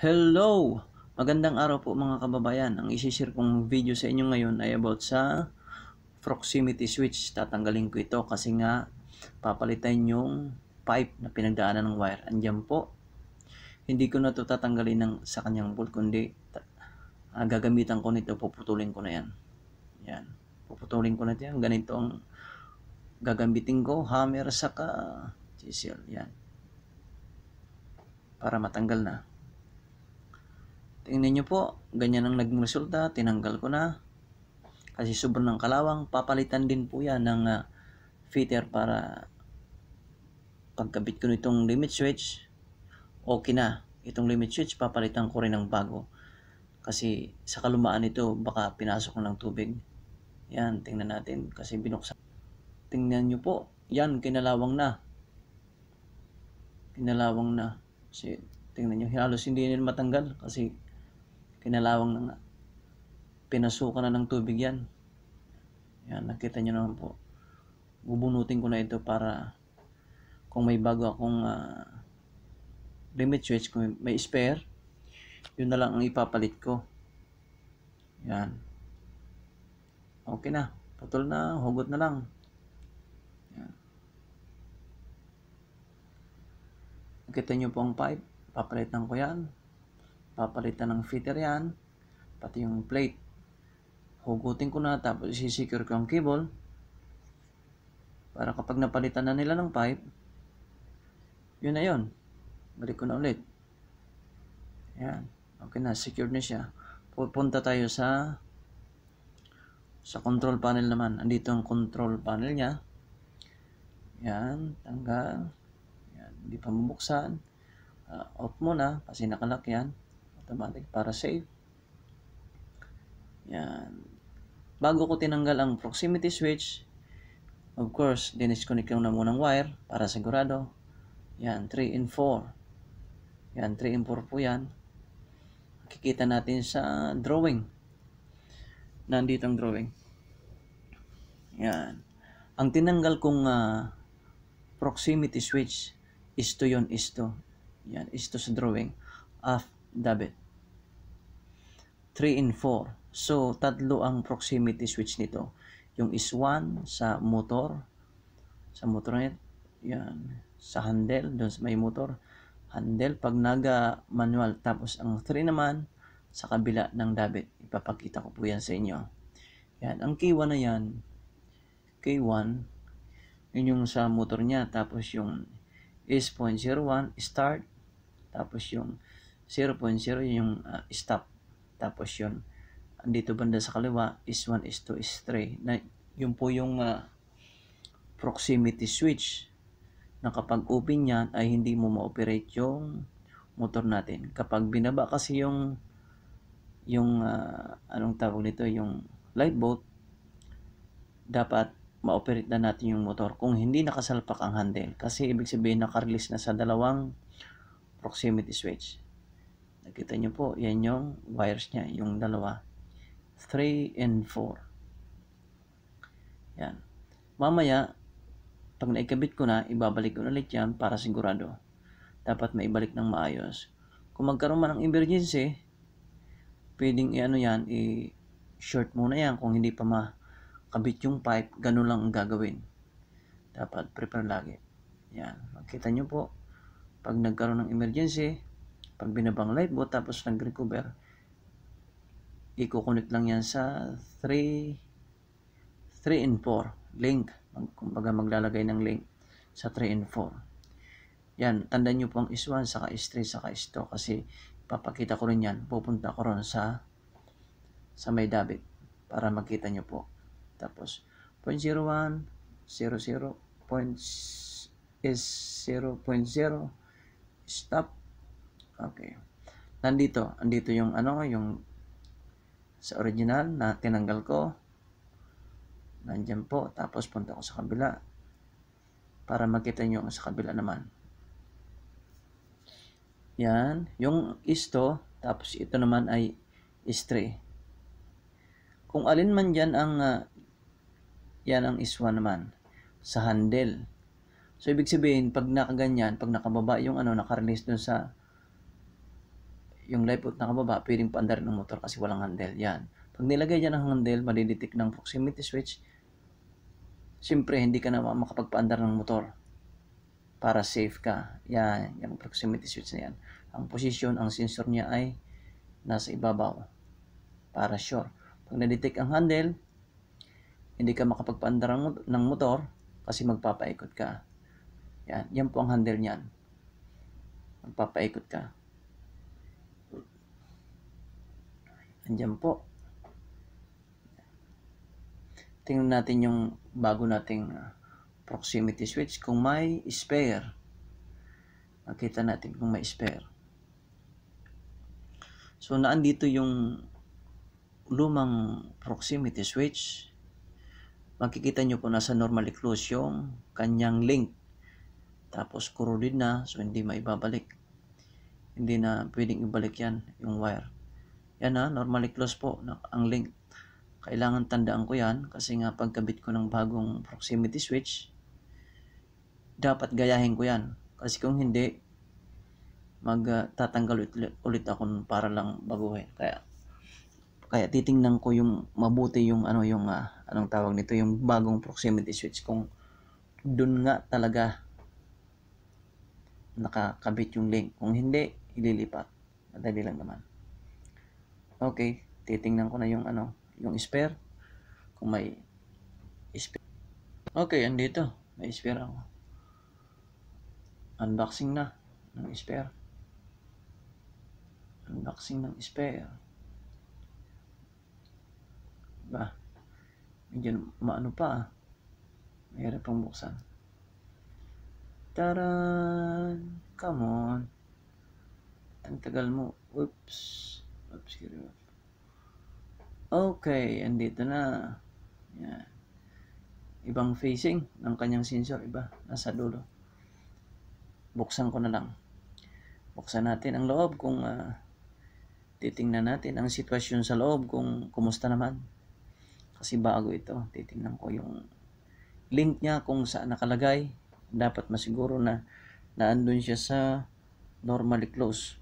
Hello! Magandang araw po mga kababayan. Ang isishare kong video sa inyo ngayon ay about sa proximity switch. Tatanggalin ko ito kasi nga papalitan yung pipe na pinagdaanan ng wire. Andiyan po. Hindi ko na ito tatanggalin ng, sa kanyang bolt kundi ah, gagamitan ko nito. Puputulin ko na yan. Yan. Puputulin ko na ito yan. Ganito ang gagamitin ko. Hammer saka chisel. Yan. Para matanggal na. Tingnan nyo po, ganyan ang naging resulta, tinanggal ko na. Kasi sobrang kalawang, papalitan din po yan ng uh, fitter para pagkabit ko nitong limit switch, okay na. Itong limit switch, papalitan ko rin ng bago. Kasi sa kalumaan nito, baka pinasok ng tubig. Yan, tingnan natin. Kasi binuksan. Tingnan nyo po, yan, kinalawang na. Kinalawang na. Kasi, tingnan nyo, halos hindi nila matanggal. Kasi, Kinalawang na nga. Pinasukan na ng tubig yan. Yan, nakita nyo naman po. Bubunutin ko na ito para kung may bago akong uh, limit switch, kung may spare, yun na lang ang ipapalit ko. Yan. Okay na. Putol na. Hugot na lang. Yan. Nakita nyo po ang pipe. Papalitan ko yan papalitan ng fitter yan, pati yung plate. Hugutin ko na tapos sisecure ko yung cable para kapag napalitan na nila ng pipe, yun na yun. Balik ko na ulit. yan Okay na, secured na siya. Pupunta tayo sa sa control panel naman. Andito ang control panel niya. Yan, tanggal. Yan, hindi pa mabuksan. Uh, ah, off muna kasi nakalak yan automatic para save. Yan. Bago ko tinanggal ang proximity switch, of course, dinisconnect ko na muna ng wire para sigurado. Yan, 3 and 4. Yan, 3 and 4 po yan. Kikita natin sa drawing. Nandito ang drawing. Yan. Ang tinanggal kong uh, proximity switch, isto yon isto. Yan, isto sa drawing. Af dabe. 3 and 4. So, tatlo ang proximity switch nito. Yung is 1 sa motor, sa motor motornet, yan, sa handle, doon sa may motor, handle, pag naga manual. Tapos, ang 3 naman, sa kabila ng dabit. Ipapakita ko po yan sa inyo. Yan, ang K1 na yan, K1, yun yung sa motor niya. Tapos, yung is 0.01, start, tapos yung 0.0 yung uh, stop. Tapos yun, dito banda sa kaliwa is 1 is 2 is 3. Na, yun po yung uh, proximity switch na kapag open yan ay hindi mo ma-operate yung motor natin. Kapag binaba kasi yung yung uh, anong tawag nito yung light boat dapat ma-operate na natin yung motor kung hindi nakasalpak ang handle kasi ibig sabihin nakarelease na sa dalawang proximity switch Nakita nyo po, yan yung wires niya, yung dalawa. 3 and 4. Yan. Mamaya, pag naikabit ko na, ibabalik ko ulit yan para sigurado. Dapat maibalik ng maayos. Kung magkaroon man ng emergency, pwedeng i-ano yan, i-short muna yan kung hindi pa makabit yung pipe. Ganun lang ang gagawin. Dapat prepare lagi. Yan. Makita nyo po, pag nagkaroon ng emergency, pag binabang live mo, tapos nag-recover, iko connect lang yan sa 3, 3 and 4 link. Mag, kumbaga maglalagay ng link sa 3 and 4. Yan, tandaan nyo po ang S1, saka S3, saka S2 kasi papakita ko rin yan. Pupunta ko rin sa sa may dabit para makita nyo po. Tapos, 0.01, 00, is 0.0, stop, Okay. Nandito, andito yung ano, yung sa original na tinanggal ko. Nandiyan po. Tapos punta ko sa kabila para makita nyo sa kabila naman. Yan. Yung isto, tapos ito naman ay is 3. Kung alin man dyan ang uh, yan ang is 1 naman sa handle. So, ibig sabihin, pag nakaganyan, pag nakababa yung ano, nakarelease dun sa yung live out na kababa, pwedeng paandar ng motor kasi walang handle. Yan. Pag nilagay dyan ang handle, madidetect ng proximity switch, siyempre hindi ka na makapagpaandar ng motor para safe ka. Yan, yung proximity switch na yan. Ang position, ang sensor niya ay nasa ibabaw oh. para sure. Pag na ang handle, hindi ka makapagpaandar ng motor kasi magpapaikot ka. Yan, yan po ang handle niyan. Magpapaikot ka. Andiyan po. Tingnan natin yung bago nating ah, proximity switch kung may spare. Makita natin kung may spare. So, naandito yung lumang proximity switch. Makikita nyo po nasa normally close yung kanyang link. Tapos, corroded na. So, hindi maibabalik. Hindi na pwedeng ibalik yan yung wire. Yan na ah, normally close po no, ang link. Kailangan tandaan ko yan kasi nga pagkabit ko ng bagong proximity switch, dapat gayahin ko yan. Kasi kung hindi, magtatanggal uh, ulit, ulit ako para lang baguhin. Kaya kaya titingnan ko yung mabuti yung ano yung uh, anong tawag nito yung bagong proximity switch kung dun nga talaga nakakabit yung link. Kung hindi, ililipat. Madali lang naman. Okay, titingnan ko na yung ano, yung spare. Kung may spare. Okay, andito. May spare ako. Unboxing na ng spare. Unboxing ng spare. Ba. Medyo maano pa ah. pang buksan. Taran! Come on! Ang tagal mo. Oops! Obscure. Okay, andito na. Yan. Ibang facing ng kanyang sensor. Iba, nasa dulo. Buksan ko na lang. Buksan natin ang loob kung uh, titingnan natin ang sitwasyon sa loob kung kumusta naman. Kasi bago ito, titingnan ko yung link niya kung saan nakalagay. Dapat masiguro na naandun siya sa normally closed.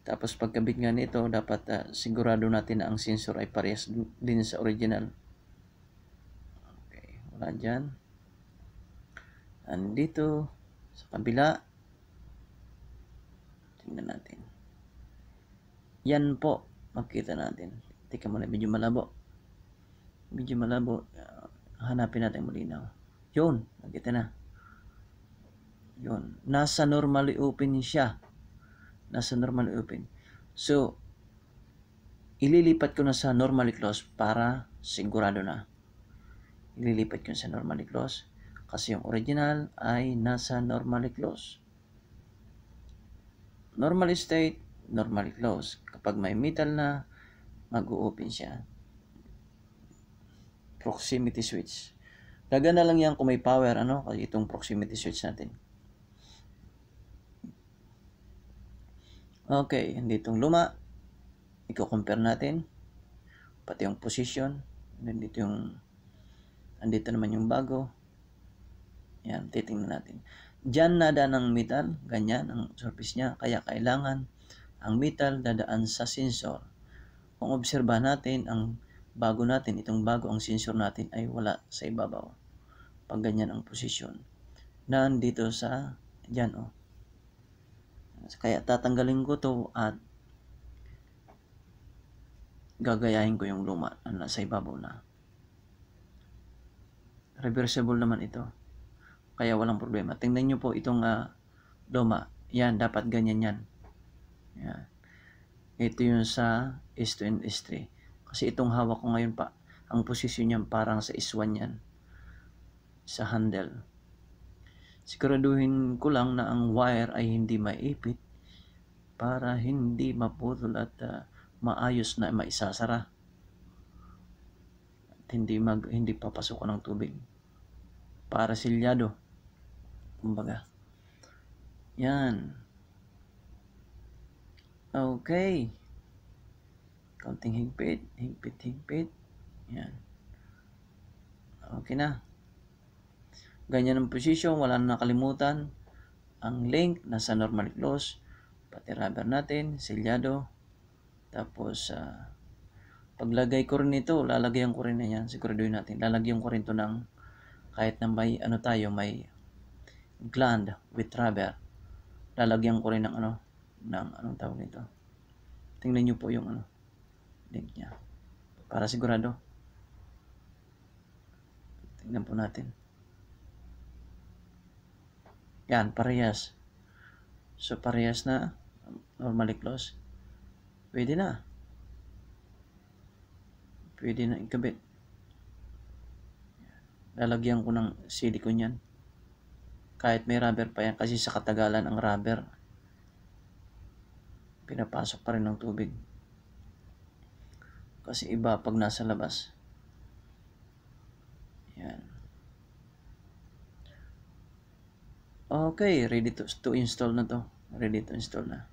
Tapos pagkabit nga nito, dapat uh, sigurado natin na ang sensor ay parehas din sa original. Okay, wala dyan. And dito, sa kabila, tingnan natin. Yan po, makita natin. Teka muna, medyo malabo. Medyo malabo. Uh, hanapin natin muli malinaw. Yun, nakita na. Yun, nasa normally open siya nasa normal open. So, ililipat ko na sa normally close para sigurado na. Ililipat ko sa normally close kasi yung original ay nasa normally close. Normal state, normally closed. Kapag may metal na, mag-open siya. Proximity switch. Laga na lang yan kung may power, ano? Kasi itong proximity switch natin. Okay, dito yung luma. Iko-compare natin. Pati yung position. Nandito yung andito naman yung bago. Yan, titingnan natin. Diyan nada ng metal, ganyan ang surface niya. Kaya kailangan ang metal dadaan sa sensor. Kung obserba natin, ang bago natin, itong bago ang sensor natin ay wala sa ibabaw. Pag ganyan ang position. Nandito sa, dyan o. Oh kaya tatanggalin ko to at gagayahin ko yung luma na sa ibabaw na. Reversible naman ito. Kaya walang problema. Tingnan nyo po itong uh, luma. Yan, dapat ganyan yan. Yan. Ito yung sa S2 and S3. Kasi itong hawak ko ngayon pa, ang posisyon niyan parang sa S1 yan. Sa handle. Siguraduhin ko lang na ang wire ay hindi maipit para hindi maputol at uh, maayos na maisasara. At hindi mag hindi papasok ng tubig. Para silyado. Kumbaga. Yan. Okay. Konting higpit, higpit, higpit. Yan. Okay na. Ganyan ang position, wala na nakalimutan. Ang link, nasa normal close. Pati rubber natin, selyado. Tapos, uh, paglagay ko rin ito, lalagyan ko rin na yan. Siguraduhin natin, lalagyan ko rin ito ng kahit na may ano tayo, may gland with rubber. Lalagyan ko rin ng ano, ng anong tawag nito. Tingnan nyo po yung ano, link niya. Para sigurado. Tingnan po natin. Yan, parehas. So, parehas na normally close. Pwede na. Pwede na ikabit. Lalagyan ko ng silicone yan. Kahit may rubber pa yan kasi sa katagalan ang rubber pinapasok pa rin ng tubig. Kasi iba pag nasa labas. Yan. Okay, ready to, to install na to. Ready to install na.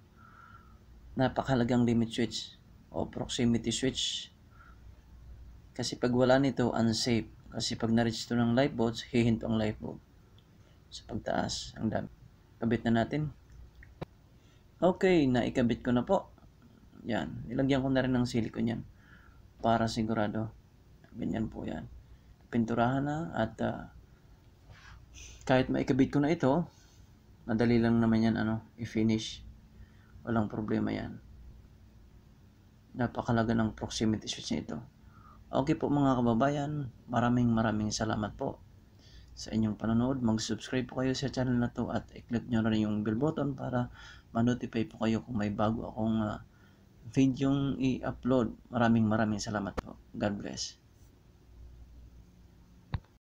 Napakalagang limit switch o proximity switch. Kasi pag wala nito, unsafe. Kasi pag na-reach to ng light hihinto ang lifeboat. Sa pagtaas, ang dami. Kabit na natin. Okay, naikabit ko na po. Yan, nilagyan ko na rin ng silicone yan. Para sigurado. Ganyan po yan. Pinturahan na at uh, kahit maikabit ko na ito, madali lang naman yan ano, i-finish. Walang problema yan. Napakalaga ng proximity switch nito. Okay po mga kababayan, maraming maraming salamat po sa inyong panonood. Mag-subscribe po kayo sa channel na to at i-click nyo na rin yung bell button para ma-notify po kayo kung may bago akong uh, ah, video i-upload. Maraming maraming salamat po. God bless.